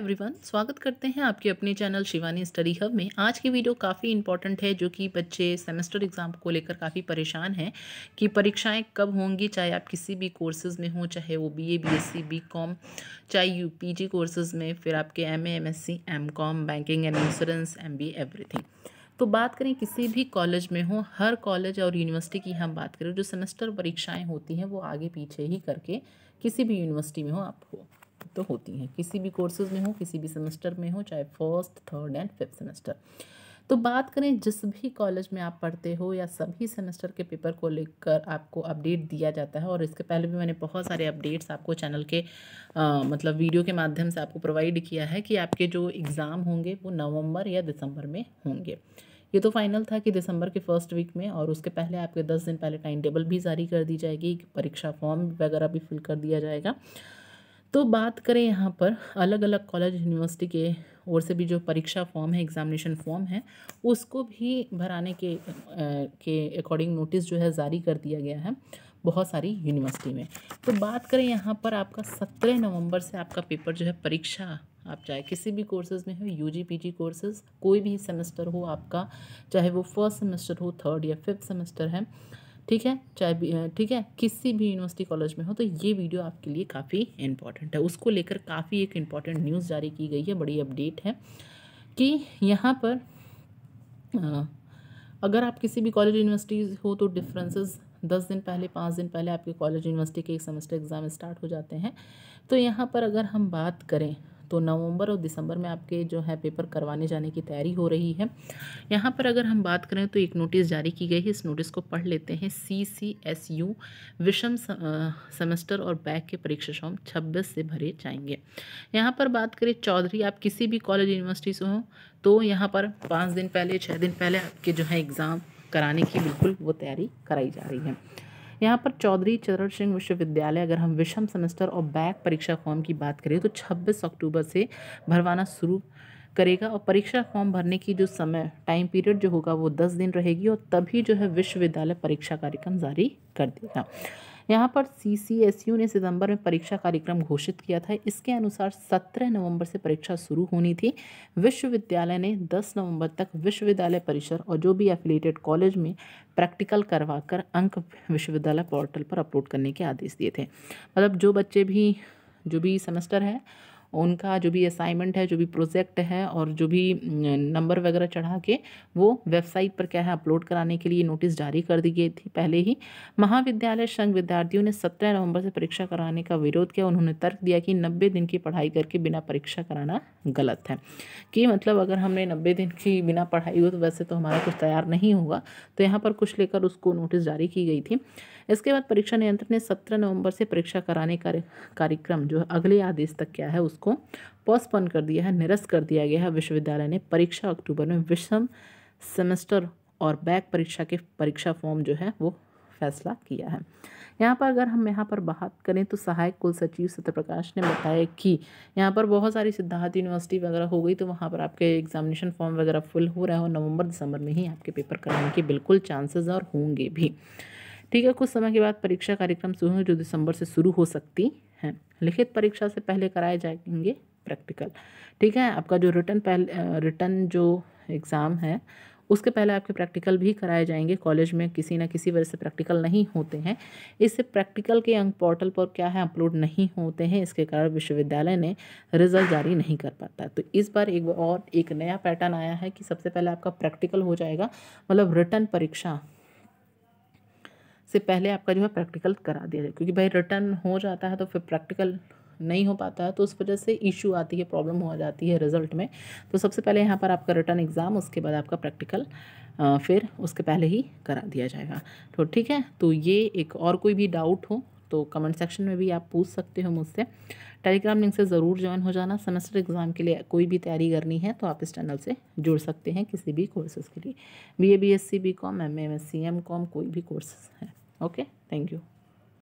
everyone स्वागत करते हैं आपके अपने चैनल शिवानी स्टडी हब में आज की वीडियो काफ़ी इंपॉर्टेंट है जो कि बच्चे सेमेस्टर एग्ज़ाम को लेकर काफ़ी परेशान हैं कि परीक्षाएं कब होंगी चाहे आप किसी भी कोर्सेज़ में हो चाहे वो बीए बीएससी बीकॉम चाहे यूपीजी कोर्सेज़ में फिर आपके M M S C M com banking and insurance B everything तो बात करें किसी भी कॉलेज में हो हर कॉलेज और यूनिवर्सिटी की हम बात करें जो सेमेस्टर परीक्षाएँ होती हैं वो आगे पीछे ही करके किसी भी यूनिवर्सिटी में हो आप हो तो होती हैं किसी भी कोर्सेज में हो किसी भी सेमेस्टर में हो चाहे first third and fifth semester तो बात करें जिस भी कॉलेज में आप पढ़ते हो या सभी सेमेस्टर के पेपर को लेकर आपको अपडेट दिया जाता है और इसके पहले भी मैंने बहुत सारे अपडेट्स आपको चैनल के आ, मतलब वीडियो के माध्यम से आपको प्रोवाइड किया है कि आपके जो एग्ज़ाम होंगे वो नवंबर या दिसंबर में होंगे ये तो फाइनल था कि दिसंबर के फर्स्ट वीक में और उसके पहले आपके दस दिन पहले टाइम टेबल भी जारी कर दी जाएगी परीक्षा फॉर्म वगैरह भी फिल कर दिया जाएगा तो बात करें यहाँ पर अलग अलग कॉलेज यूनिवर्सिटी के ओर से भी जो परीक्षा फॉर्म है एग्जामिनेशन फॉर्म है उसको भी भराने के आ, के अकॉर्डिंग नोटिस जो है जारी कर दिया गया है बहुत सारी यूनिवर्सिटी में तो बात करें यहाँ पर आपका सत्रह नवंबर से आपका पेपर जो है परीक्षा आप चाहे किसी भी कोर्सेज़ में हो U G P G courses कोई भी सेमेस्टर हो आपका चाहे वो फर्स्ट सेमेस्टर हो थर्ड या फिफ्थ सेमेस्टर है ठीक है चाहे भी ठीक है किसी भी यूनिवर्सिटी कॉलेज में हो तो ये वीडियो आपके लिए काफ़ी इंपॉर्टेंट है उसको लेकर काफ़ी एक इम्पॉर्टेंट न्यूज़ जारी की गई है बड़ी अपडेट है कि यहाँ पर अगर आप किसी भी कॉलेज यूनिवर्सिटी हो तो डिफरेंसेस दस दिन पहले पाँच दिन पहले आपके कॉलेज यूनिवर्सिटी के एक सेमेस्टर एग्ज़ाम स्टार्ट हो जाते हैं तो यहाँ पर अगर हम बात करें तो नवंबर और दिसंबर में आपके जो है पेपर करवाने जाने की तैयारी हो रही है यहाँ पर अगर हम बात करें तो एक नोटिस जारी की गई है इस नोटिस को पढ़ लेते हैं सी सी एस यू विषम सेमेस्टर और बैक के परीक्षा शॉम छब्बीस से भरे जाएंगे यहाँ पर बात करें चौधरी आप किसी भी कॉलेज यूनिवर्सिटी से हों तो यहाँ पर पाँच दिन पहले छः दिन पहले आपके जो है एग्ज़ाम कराने की बिल्कुल वो तैयारी कराई जा रही है यहाँ पर चौधरी चरण सिंह विश्वविद्यालय अगर हम विषम सेमेस्टर और बैक परीक्षा फॉर्म की बात करें तो छब्बीस अक्टूबर से भरवाना शुरू करेगा और परीक्षा फॉर्म भरने की जो समय टाइम पीरियड जो होगा वो दस दिन रहेगी और तभी जो है विश्वविद्यालय परीक्षा कार्यक्रम जारी कर देगा यहाँ पर सीसीएसयू ने सितंबर में परीक्षा कार्यक्रम घोषित किया था इसके अनुसार 17 नवंबर से परीक्षा शुरू होनी थी विश्वविद्यालय ने 10 नवंबर तक विश्वविद्यालय परिसर और जो भी एफिलेटेड कॉलेज में प्रैक्टिकल करवाकर अंक विश्वविद्यालय पोर्टल पर अपलोड करने के आदेश दिए थे मतलब जो बच्चे भी जो भी सेमेस्टर है उनका जो भी असाइनमेंट है जो भी प्रोजेक्ट है और जो भी नंबर वगैरह चढ़ा के वो वेबसाइट पर क्या है अपलोड कराने के लिए नोटिस जारी कर दी गई थी पहले ही महाविद्यालय संघ विद्यार्थियों ने सत्रह नवंबर से परीक्षा कराने का विरोध किया उन्होंने तर्क दिया कि नब्बे दिन की पढ़ाई करके बिना परीक्षा कराना गलत है कि मतलब अगर हमने नब्बे दिन की बिना पढ़ाई हो तो वैसे तो हमारा कुछ तैयार नहीं होगा तो यहाँ पर कुछ लेकर उसको नोटिस जारी की गई थी इसके बाद परीक्षा नियंत्रण ने सत्रह नवंबर से परीक्षा कराने का कार्यक्रम जो अगले आदेश तक क्या है उस को पोस्टपोन कर दिया है निरस्त कर दिया गया है विश्वविद्यालय ने परीक्षा अक्टूबर में विषम सेमेस्टर और बैक परीक्षा के परीक्षा फॉर्म जो है वो फैसला किया है यहाँ पर अगर हम यहाँ पर बात करें तो सहायक कुल सचिव सत्य प्रकाश ने बताया कि यहाँ पर बहुत सारी सिद्धार्थ यूनिवर्सिटी वगैरह हो गई तो वहाँ पर आपके एग्जामिनेशन फॉर्म वगैरह फुल हो रहा है और नवंबर दिसंबर में ही आपके पेपर कराने के बिल्कुल चांसेस और होंगे भी ठीक है कुछ समय के बाद परीक्षा कार्यक्रम शुरू है जो दिसंबर से शुरू हो सकती हैं लिखित परीक्षा से पहले कराए जाएंगे प्रैक्टिकल ठीक है आपका जो रिटर्न पहले रिटर्न जो एग्ज़ाम है उसके पहले आपके प्रैक्टिकल भी कराए जाएंगे कॉलेज में किसी ना किसी वजह से प्रैक्टिकल नहीं होते हैं इससे प्रैक्टिकल के अंक पोर्टल पर क्या है अपलोड नहीं होते हैं इसके कारण विश्वविद्यालय ने रिजल्ट जारी नहीं कर पाता तो इस बार एक और एक नया पैटर्न आया है कि सबसे पहले आपका प्रैक्टिकल हो जाएगा मतलब रिटर्न परीक्षा से पहले आपका जो है प्रैक्टिकल करा दिया जाए क्योंकि भाई रिटर्न हो जाता है तो फिर प्रैक्टिकल नहीं हो पाता है तो उस वजह से इशू आती है प्रॉब्लम हो जाती है रिजल्ट में तो सबसे पहले यहाँ पर आपका रिटर्न एग्ज़ाम उसके बाद आपका प्रैक्टिकल फिर उसके पहले ही करा दिया जाएगा तो ठीक है तो ये एक और कोई भी डाउट हो तो कमेंट सेक्शन में भी आप पूछ सकते हो मुझसे टेलीग्राम लिंक से ज़रूर ज्वाइन हो जाना सेमेस्टर एग्ज़ाम के लिए कोई भी तैयारी करनी है तो आप इस चैनल से जुड़ सकते हैं किसी भी कोर्सेज़ के लिए B A B S C B com M M S C M com कोई भी कोर्सेज है okay thank you